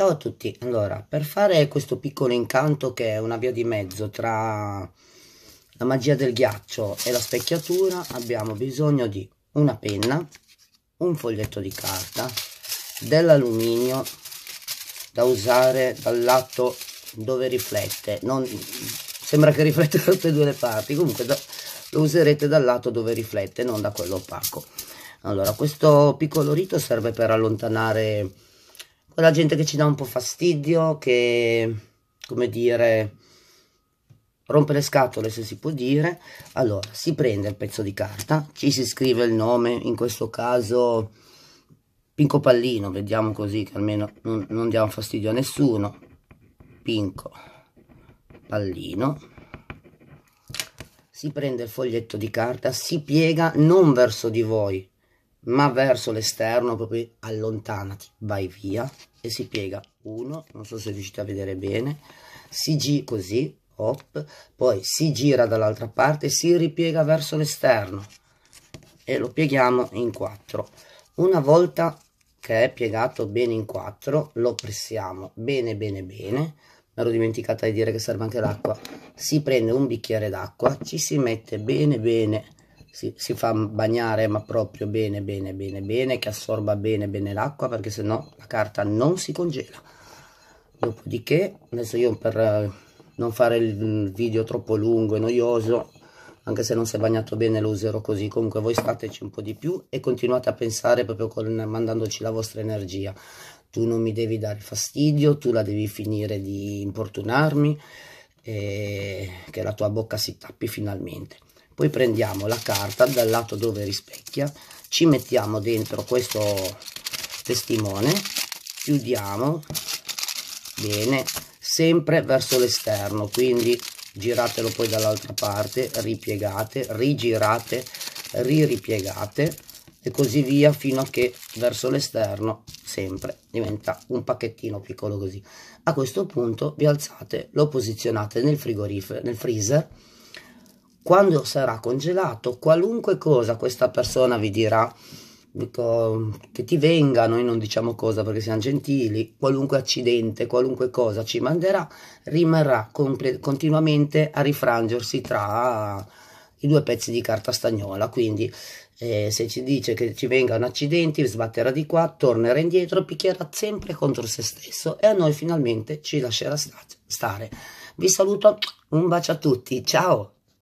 Ciao a tutti, allora per fare questo piccolo incanto che è una via di mezzo tra la magia del ghiaccio e la specchiatura abbiamo bisogno di una penna, un foglietto di carta, dell'alluminio da usare dal lato dove riflette, non, sembra che riflette da tutte e due le parti, comunque da, lo userete dal lato dove riflette, non da quello opaco. Allora questo piccolo rito serve per allontanare o la gente che ci dà un po' fastidio, che, come dire, rompe le scatole se si può dire. Allora, si prende il pezzo di carta, ci si scrive il nome, in questo caso Pinco Pallino, vediamo così che almeno non, non diamo fastidio a nessuno. Pinco Pallino. Si prende il foglietto di carta, si piega non verso di voi, ma verso l'esterno, proprio allontanati, vai via e si piega uno, non so se riuscite a vedere bene, si gira così, hop, poi si gira dall'altra parte, si ripiega verso l'esterno e lo pieghiamo in 4. Una volta che è piegato bene in 4, lo pressiamo bene bene bene, mi ero dimenticata di dire che serve anche l'acqua, si prende un bicchiere d'acqua, ci si mette bene bene si, si, fa bagnare ma proprio bene bene bene bene che assorba bene bene l'acqua perché sennò la carta non si congela dopodiché adesso io per eh, non fare il mm, video troppo lungo e noioso anche se non si è bagnato bene lo userò così comunque voi stateci un po' di più e continuate a pensare proprio con, mandandoci la vostra energia tu non mi devi dare fastidio tu la devi finire di importunarmi e eh, che la tua bocca si tappi finalmente poi prendiamo la carta dal lato dove rispecchia ci mettiamo dentro questo testimone chiudiamo bene sempre verso l'esterno quindi giratelo poi dall'altra parte ripiegate rigirate riripiegate e così via fino a che verso l'esterno sempre diventa un pacchettino piccolo così a questo punto vi alzate lo posizionate nel frigorifero nel freezer quando sarà congelato, qualunque cosa questa persona vi dirà, dico, che ti venga, noi non diciamo cosa perché siamo gentili, qualunque accidente, qualunque cosa ci manderà, rimarrà continuamente a rifrangersi tra i due pezzi di carta stagnola, quindi eh, se ci dice che ci venga un accidente, sbatterà di qua, tornerà indietro, picchierà sempre contro se stesso e a noi finalmente ci lascerà stare. Vi saluto, un bacio a tutti, ciao!